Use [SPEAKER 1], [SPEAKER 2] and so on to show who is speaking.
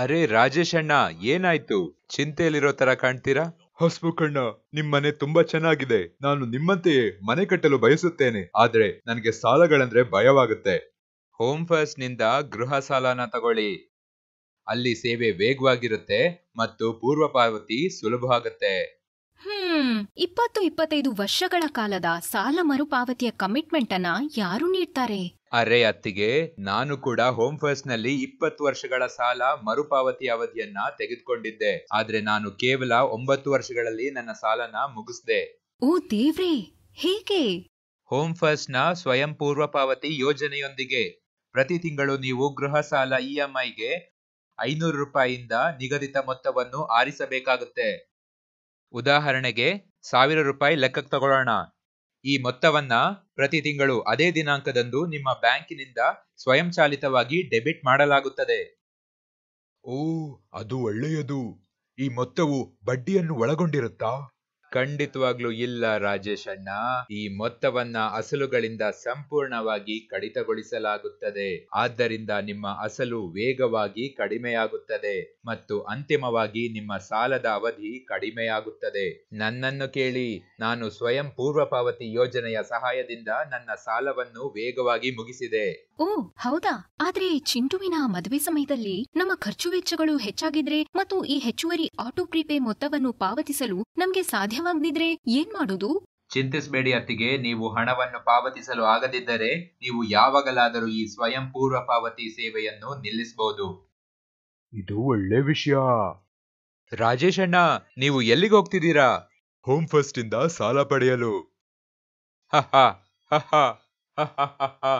[SPEAKER 1] ಅರೆ ರಾಜೇಶ್ ಅಣ್ಣ ಏನಾಯ್ತು
[SPEAKER 2] ಚಿಂತೆಯಲ್ಲಿರೋ ತರ ಕಾಣ್ತೀರಾ ಹೊಸ್ಬುಕಣ್ಣ ನಿಮ್ಮನೆ ತುಂಬಾ ಚೆನ್ನಾಗಿದೆ ನಾನು ನಿಮ್ಮಂತೆಯೇ ಮನೆ ಕಟ್ಟಲು ಬಯಸುತ್ತೇನೆ ಆದ್ರೆ ನನಗೆ ಸಾಲಗಳಂದ್ರೆ ಭಯವಾಗುತ್ತೆ ಹೋಮ್ ಫಸ್ಟ್ ನಿಂದ ಗೃಹ ಸಾಲನ ತಗೊಳ್ಳಿ ಅಲ್ಲಿ ಸೇವೆ ವೇಗವಾಗಿರುತ್ತೆ ಮತ್ತು ಪೂರ್ವ ಪಾವತಿ ಸುಲಭ ಆಗುತ್ತೆ
[SPEAKER 1] ಹ್ಮ್ ಇಪ್ಪತ್ತು ಇಪ್ಪತ್ತೈದು ವರ್ಷಗಳ ಕಾಲದ ಸಾಲ ಮರುಪಾವತಿಯ ಕಮಿಟ್ಮೆಂಟ್ ಅನ್ನ ಯಾರು ನೀಡ್ತಾರೆ
[SPEAKER 2] ಅರೆ ಅತ್ತಿಗೆ ನಾನು ಕೂಡ ಹೋಮ್ ಫಸ್ಟ್ ನಲ್ಲಿ ಇಪ್ಪತ್ತು ವರ್ಷಗಳ ಸಾಲ ಮರುಪಾವತಿ ಅವಧಿಯನ್ನ ತೆಗೆದುಕೊಂಡಿದ್ದೆ ಆದ್ರೆ ನಾನು ಕೇವಲ ಒಂಬತ್ತು ವರ್ಷಗಳಲ್ಲಿ ನನ್ನ ಸಾಲನ ಮುಗಿಸ್ದೆ
[SPEAKER 1] ಓ ದೇವ್ರಿ ಹೇಗೆ
[SPEAKER 2] ಹೋಮ್ ಫಸ್ಟ್ ನ ಸ್ವಯಂ ಪೂರ್ವ ಪಾವತಿ ಯೋಜನೆಯೊಂದಿಗೆ ಪ್ರತಿ ತಿಂಗಳು ನೀವು ಗೃಹ ಸಾಲ ಇಎಂಐಗೆ ಐನೂರು ರೂಪಾಯಿಯಿಂದ ನಿಗದಿತ ಮೊತ್ತವನ್ನು ಆರಿಸಬೇಕಾಗುತ್ತೆ ಉದಾಹರಣೆಗೆ ಸಾವಿರ ರೂಪಾಯಿ ಲೆಕ್ಕಕ್ಕೆ ತಗೊಳ್ಳೋಣ ಈ ಮೊತ್ತವನ್ನ ಪ್ರತಿ ತಿಂಗಳು ಅದೇ ದಿನಾಂಕದಂದು ನಿಮ್ಮ ಬ್ಯಾಂಕಿನಿಂದ ಸ್ವಯಂಚಾಲಿತವಾಗಿ ಡೆಬಿಟ್ ಮಾಡಲಾಗುತ್ತದೆ ಓ ಅದು ಒಳ್ಳೆಯದು ಈ ಮೊತ್ತವು ಬಡ್ಡಿಯನ್ನು ಒಳಗೊಂಡಿರುತ್ತಾ ಖಂಡಿತವಾಗ್ಲೂ ಇಲ್ಲ ರಾಜೇಶ್ ಅಣ್ಣ ಈ ಮೊತ್ತವನ್ನ ಅಸಲುಗಳಿಂದ ಸಂಪೂರ್ಣವಾಗಿ ಕಡಿತಗೊಳಿಸಲಾಗುತ್ತದೆ ಆದ್ದರಿಂದ ನಿಮ್ಮ ಅಸಲು ವೇಗವಾಗಿ ಕಡಿಮೆಯಾಗುತ್ತದೆ ಮತ್ತು ಅಂತಿಮವಾಗಿ ನಿಮ್ಮ ಸಾಲದ ಅವಧಿ ಕಡಿಮೆಯಾಗುತ್ತದೆ ನನ್ನನ್ನು ಕೇಳಿ ನಾನು ಸ್ವಯಂ ಪೂರ್ವ ಪಾವತಿ ಯೋಜನೆಯ ಸಹಾಯದಿಂದ ನನ್ನ ಸಾಲವನ್ನು ವೇಗವಾಗಿ ಮುಗಿಸಿದೆ
[SPEAKER 1] ಓ ಹೌದಾ ಆದ್ರೆ ಚಿಂಟುವಿನ ಮದುವೆ ಸಮಯದಲ್ಲಿ ನಮ್ಮ ಖರ್ಚು ವೆಚ್ಚಗಳು ಹೆಚ್ಚಾಗಿದ್ರೆ ಮತ್ತು ಈ ಹೆಚ್ಚುವರಿ ಆಟೋ ಪ್ರೀಪೇ ಮೊತ್ತವನ್ನು ಪಾವತಿಸಲು ನಮಗೆ ಸಾಧ್ಯ ಸಾಧ್ಯವಾಗದಿದ್ರೆ ಏನ್ ಮಾಡೋದು
[SPEAKER 2] ಚಿಂತಿಸಬೇಡಿ ಅತ್ತಿಗೆ ನೀವು ಹಣವನ್ನು ಪಾವತಿಸಲು ಆಗದಿದ್ದರೆ ನೀವು ಯಾವಾಗಲಾದರೂ ಈ ಸ್ವಯಂ ಪೂರ್ವ ಪಾವತಿ ಸೇವೆಯನ್ನು ನಿಲ್ಲಿಸಬಹುದು ಇದು ಒಳ್ಳೆ ವಿಷಯ ರಾಜೇಶ್ ಅಣ್ಣ ನೀವು ಎಲ್ಲಿಗೆ ಹೋಗ್ತಿದ್ದೀರಾ ಹೋಮ್ ಫಸ್ಟ್ ಇಂದ ಸಾಲ ಪಡೆಯಲು
[SPEAKER 1] ಹ ಹ ಹ ಹ ಹ ಹ